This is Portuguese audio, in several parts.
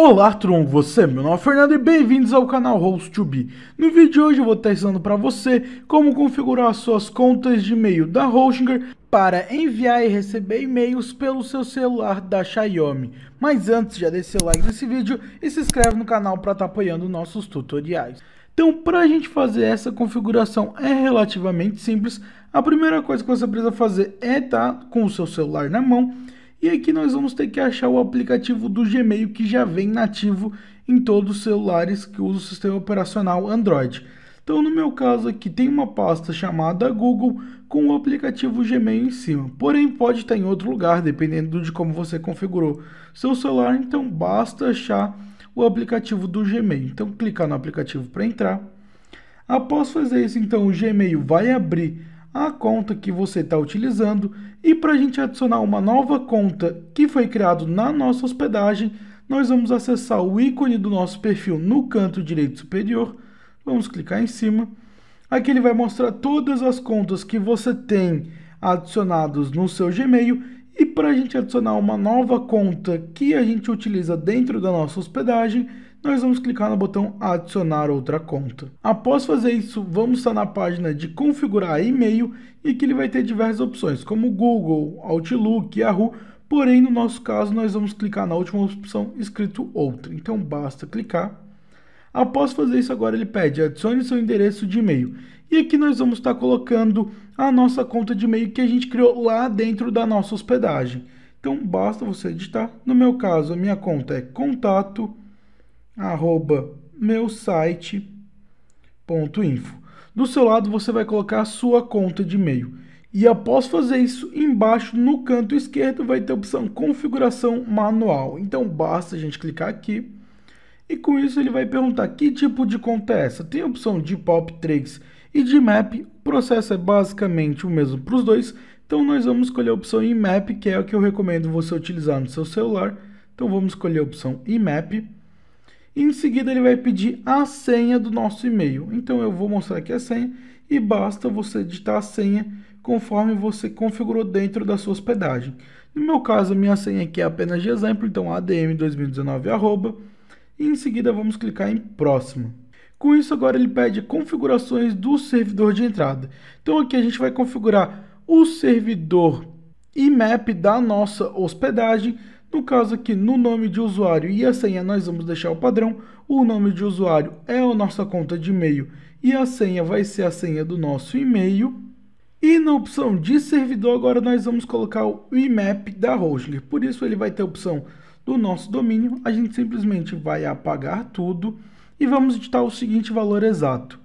Olá Tron, você? Meu nome é Fernando e bem-vindos ao canal host 2 No vídeo de hoje eu vou estar ensinando para você como configurar suas contas de e-mail da Hostinger para enviar e receber e-mails pelo seu celular da Xiaomi. Mas antes, já deixa seu like nesse vídeo e se inscreve no canal para estar tá apoiando nossos tutoriais. Então, para a gente fazer essa configuração é relativamente simples. A primeira coisa que você precisa fazer é estar tá com o seu celular na mão e aqui nós vamos ter que achar o aplicativo do Gmail que já vem nativo em todos os celulares que usam o sistema operacional Android. Então, no meu caso aqui, tem uma pasta chamada Google com o aplicativo Gmail em cima. Porém, pode estar em outro lugar, dependendo de como você configurou seu celular. Então, basta achar o aplicativo do Gmail. Então, clicar no aplicativo para entrar. Após fazer isso, então, o Gmail vai abrir a conta que você está utilizando e para a gente adicionar uma nova conta que foi criada na nossa hospedagem, nós vamos acessar o ícone do nosso perfil no canto direito superior, vamos clicar em cima. Aqui ele vai mostrar todas as contas que você tem adicionados no seu Gmail e para a gente adicionar uma nova conta que a gente utiliza dentro da nossa hospedagem, nós vamos clicar no botão adicionar outra conta. Após fazer isso, vamos estar na página de configurar e-mail e que ele vai ter diversas opções, como Google, Outlook, Yahoo, porém no nosso caso nós vamos clicar na última opção escrito outra, então basta clicar. Após fazer isso agora ele pede adicione seu endereço de e-mail e aqui nós vamos estar colocando a nossa conta de e-mail que a gente criou lá dentro da nossa hospedagem. Então basta você editar no meu caso a minha conta é contato arroba meu info. Do seu lado você vai colocar a sua conta de e-mail. E após fazer isso, embaixo no canto esquerdo vai ter a opção configuração manual. Então basta a gente clicar aqui. E com isso ele vai perguntar que tipo de conta é essa. Tem a opção de POP3 e de MAP. O processo é basicamente o mesmo para os dois. Então nós vamos escolher a opção IMAP, que é o que eu recomendo você utilizar no seu celular. Então vamos escolher a opção IMAP em seguida ele vai pedir a senha do nosso e-mail. Então eu vou mostrar aqui a senha e basta você digitar a senha conforme você configurou dentro da sua hospedagem. No meu caso, minha senha aqui é apenas de exemplo, então adm2019 arroba, e em seguida vamos clicar em próximo. Com isso agora ele pede configurações do servidor de entrada. Então aqui a gente vai configurar o servidor IMAP da nossa hospedagem no caso aqui, no nome de usuário e a senha, nós vamos deixar o padrão. O nome de usuário é a nossa conta de e-mail e a senha vai ser a senha do nosso e-mail. E na opção de servidor, agora nós vamos colocar o IMAP da Hostler. Por isso, ele vai ter a opção do nosso domínio. A gente simplesmente vai apagar tudo e vamos editar o seguinte valor exato.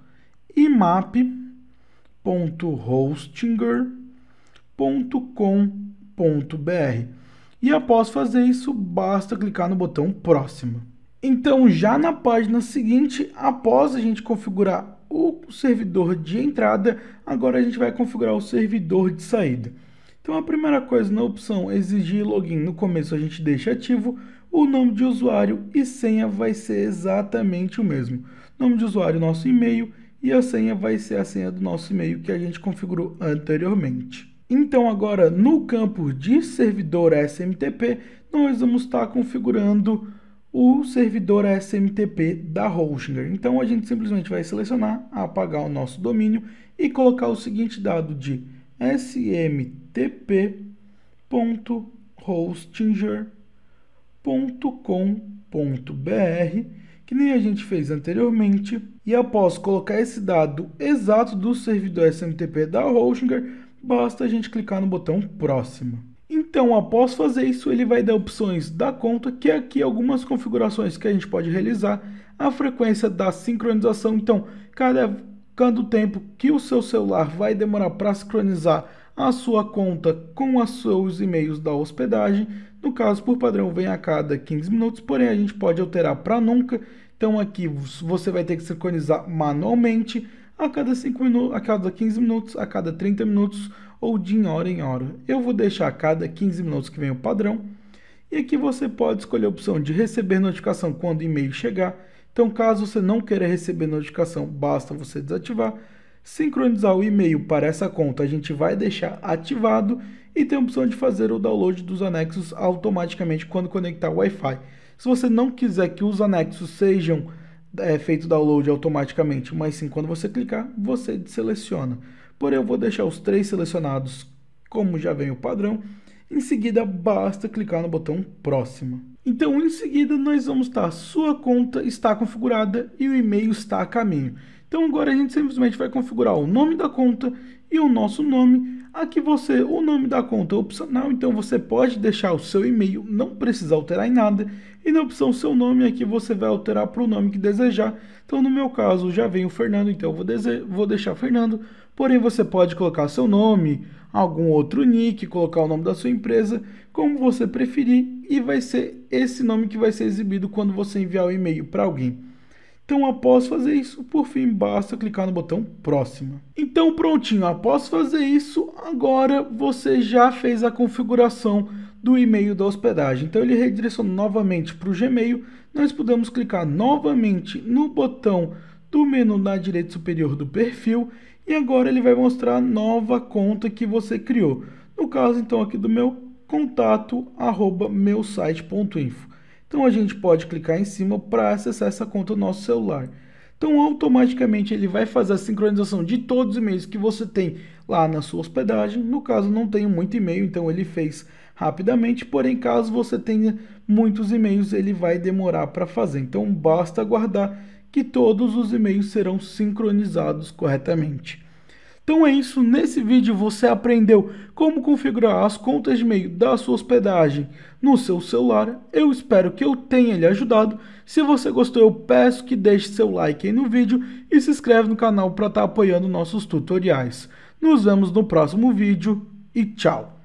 imap.hostinger.com.br e após fazer isso, basta clicar no botão próximo. Então, já na página seguinte, após a gente configurar o servidor de entrada, agora a gente vai configurar o servidor de saída. Então, a primeira coisa na opção exigir login, no começo a gente deixa ativo, o nome de usuário e senha vai ser exatamente o mesmo. Nome de usuário, nosso e-mail e a senha vai ser a senha do nosso e-mail que a gente configurou anteriormente. Então agora no campo de servidor SMTP, nós vamos estar configurando o servidor SMTP da Holsinger. Então a gente simplesmente vai selecionar, apagar o nosso domínio e colocar o seguinte dado de smtp.hostinger.com.br que nem a gente fez anteriormente. E após colocar esse dado exato do servidor SMTP da Holsinger, basta a gente clicar no botão Próxima. Então, após fazer isso, ele vai dar opções da conta, que é aqui algumas configurações que a gente pode realizar, a frequência da sincronização, então, cada, cada tempo que o seu celular vai demorar para sincronizar a sua conta com os seus e-mails da hospedagem. No caso, por padrão, vem a cada 15 minutos, porém a gente pode alterar para nunca. Então aqui você vai ter que sincronizar manualmente a cada, 5 minutos, a cada 15 minutos, a cada 30 minutos ou de hora em hora. Eu vou deixar a cada 15 minutos que vem o padrão. E aqui você pode escolher a opção de receber notificação quando o e-mail chegar. Então, caso você não queira receber notificação, basta você desativar. Sincronizar o e-mail para essa conta a gente vai deixar ativado e tem a opção de fazer o download dos anexos automaticamente quando conectar o Wi-Fi. Se você não quiser que os anexos sejam é feito download automaticamente, mas sim quando você clicar, você seleciona. Porém, eu vou deixar os três selecionados como já vem o padrão. Em seguida, basta clicar no botão próxima. Então, em seguida, nós vamos estar, sua conta está configurada e o e-mail está a caminho. Então, agora a gente simplesmente vai configurar o nome da conta e o nosso nome Aqui você, o nome da conta é opcional, então você pode deixar o seu e-mail, não precisa alterar em nada. E na opção seu nome, aqui é você vai alterar para o nome que desejar. Então no meu caso já vem o Fernando, então vou, vou deixar Fernando. Porém você pode colocar seu nome, algum outro nick, colocar o nome da sua empresa, como você preferir. E vai ser esse nome que vai ser exibido quando você enviar o e-mail para alguém. Então, após fazer isso, por fim, basta clicar no botão Próxima. Então, prontinho, após fazer isso, agora você já fez a configuração do e-mail da hospedagem. Então, ele redireciona novamente para o Gmail. Nós podemos clicar novamente no botão do menu na direita superior do perfil e agora ele vai mostrar a nova conta que você criou. No caso, então, aqui do meu contato, arroba meusite.info. Então a gente pode clicar em cima para acessar essa conta no nosso celular. Então automaticamente ele vai fazer a sincronização de todos os e-mails que você tem lá na sua hospedagem. No caso não tenho muito e-mail, então ele fez rapidamente, porém caso você tenha muitos e-mails, ele vai demorar para fazer. Então basta aguardar que todos os e-mails serão sincronizados corretamente. Então é isso, nesse vídeo você aprendeu como configurar as contas de e-mail da sua hospedagem no seu celular. Eu espero que eu tenha lhe ajudado. Se você gostou, eu peço que deixe seu like aí no vídeo e se inscreve no canal para estar tá apoiando nossos tutoriais. Nos vemos no próximo vídeo e tchau!